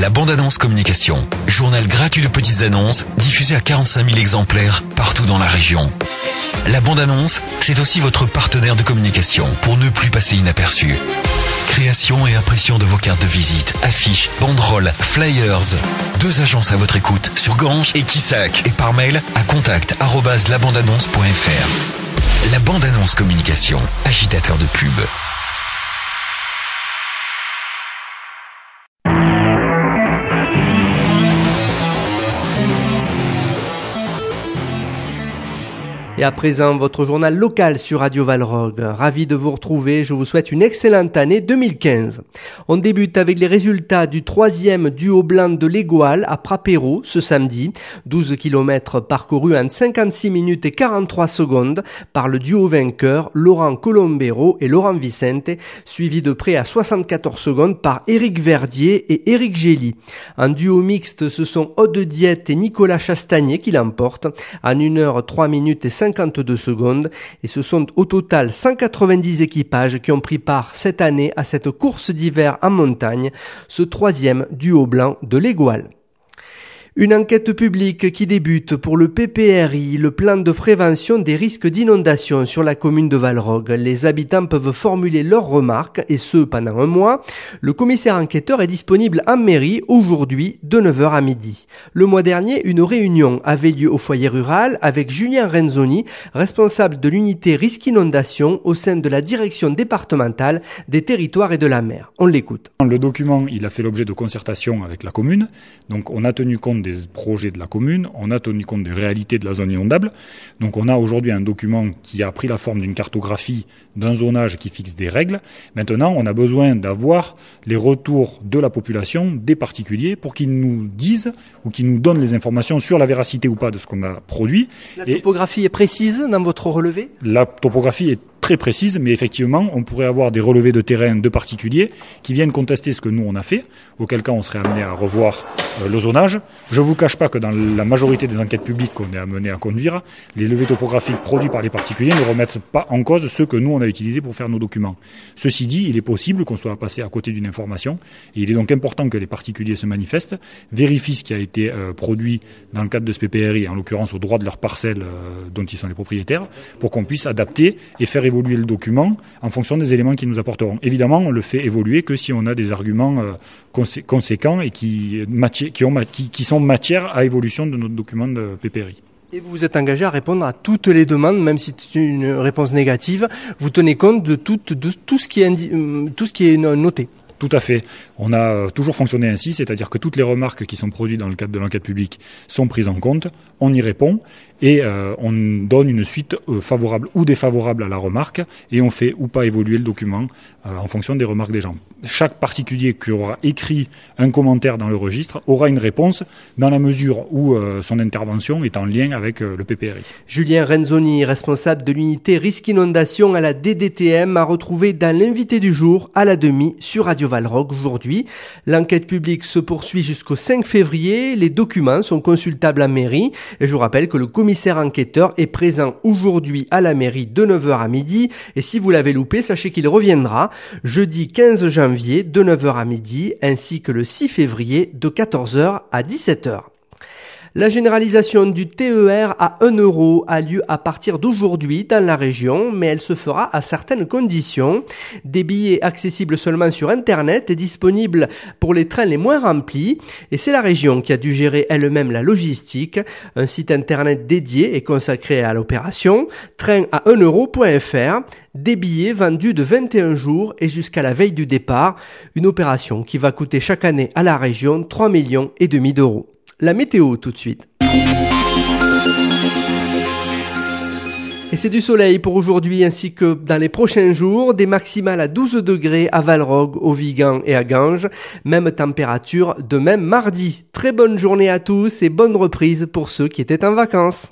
La bande-annonce communication, journal gratuit de petites annonces, diffusé à 45 000 exemplaires partout dans la région. La bande-annonce, c'est aussi votre partenaire de communication pour ne plus passer inaperçu. Création et impression de vos cartes de visite, affiches, banderoles, flyers. Deux agences à votre écoute sur Gange et Kissac et par mail à contact@labandeannonce.fr. La bande-annonce communication, agitateur de pub. Et à présent, votre journal local sur Radio Valrog. Ravi de vous retrouver. Je vous souhaite une excellente année 2015. On débute avec les résultats du troisième duo blanc de l'Égoal à Prapero ce samedi. 12 km parcourus en 56 minutes et 43 secondes par le duo vainqueur Laurent Colombero et Laurent Vicente, suivi de près à 74 secondes par Éric Verdier et Éric Gély. En duo mixte, ce sont Aude Diette et Nicolas Chastanier qui l'emportent en 1 heure 3 minutes et 50 52 secondes et ce sont au total 190 équipages qui ont pris part cette année à cette course d'hiver en montagne, ce troisième du haut blanc de l'Égoile. Une enquête publique qui débute pour le PPRI, le plan de prévention des risques d'inondation sur la commune de Valrogue. Les habitants peuvent formuler leurs remarques et ce pendant un mois. Le commissaire enquêteur est disponible en mairie aujourd'hui de 9h à midi. Le mois dernier, une réunion avait lieu au foyer rural avec Julien Renzoni, responsable de l'unité risque inondation au sein de la direction départementale des territoires et de la mer. On l'écoute. Le document, il a fait l'objet de concertation avec la commune. Donc on a tenu compte des projets de la commune, on a tenu compte des réalités de la zone inondable. Donc on a aujourd'hui un document qui a pris la forme d'une cartographie, d'un zonage qui fixe des règles. Maintenant, on a besoin d'avoir les retours de la population, des particuliers, pour qu'ils nous disent ou qu'ils nous donnent les informations sur la véracité ou pas de ce qu'on a produit. La topographie est précise dans votre relevé La topographie est très précise, mais effectivement, on pourrait avoir des relevés de terrain de particuliers qui viennent contester ce que nous on a fait, auquel cas on serait amené à revoir euh, le zonage. Je ne vous cache pas que dans la majorité des enquêtes publiques qu'on est amené à conduire, les levées topographiques produites par les particuliers ne remettent pas en cause ce que nous on a utilisé pour faire nos documents. Ceci dit, il est possible qu'on soit passé à côté d'une information, et il est donc important que les particuliers se manifestent, vérifient ce qui a été euh, produit dans le cadre de ce PPRI, en l'occurrence au droit de leur parcelle euh, dont ils sont les propriétaires, pour qu'on puisse adapter et faire évoluer le document en fonction des éléments qu'ils nous apporteront. Évidemment, on le fait évoluer que si on a des arguments euh, conséquents et qui, qui, ont, qui, sont matière à évolution de notre document de PPRI. Et vous vous êtes engagé à répondre à toutes les demandes, même si c'est une réponse négative. Vous tenez compte de tout, ce, qui est tout ce qui est euh, noté. Tout à fait. On a euh, toujours fonctionné ainsi, c'est-à-dire que toutes les remarques qui sont produites dans le cadre de l'enquête publique sont prises en compte, on y répond, et euh, on donne une suite euh, favorable ou défavorable à la remarque et on fait ou pas évoluer le document euh, en fonction des remarques des gens. Chaque particulier qui aura écrit un commentaire dans le registre aura une réponse dans la mesure où son intervention est en lien avec le PPRI. Julien Renzoni, responsable de l'unité risque inondation à la DDTM, a retrouvé dans l'invité du jour à la demi sur Radio Valrock aujourd'hui. L'enquête publique se poursuit jusqu'au 5 février. Les documents sont consultables à mairie et je vous rappelle que le comité commissaire enquêteur est présent aujourd'hui à la mairie de 9h à midi. Et si vous l'avez loupé, sachez qu'il reviendra jeudi 15 janvier de 9h à midi ainsi que le 6 février de 14h à 17h. La généralisation du TER à 1 euro a lieu à partir d'aujourd'hui dans la région, mais elle se fera à certaines conditions. Des billets accessibles seulement sur Internet et disponibles pour les trains les moins remplis. Et c'est la région qui a dû gérer elle-même la logistique. Un site Internet dédié est consacré à l'opération. Train à 1 euro.fr des billets vendus de 21 jours et jusqu'à la veille du départ, une opération qui va coûter chaque année à la région 3 millions et demi d'euros. La météo tout de suite. Et c'est du soleil pour aujourd'hui ainsi que dans les prochains jours, des maximales à 12 degrés à Valrog, au Vigan et à Ganges, même température de même mardi. Très bonne journée à tous et bonne reprise pour ceux qui étaient en vacances.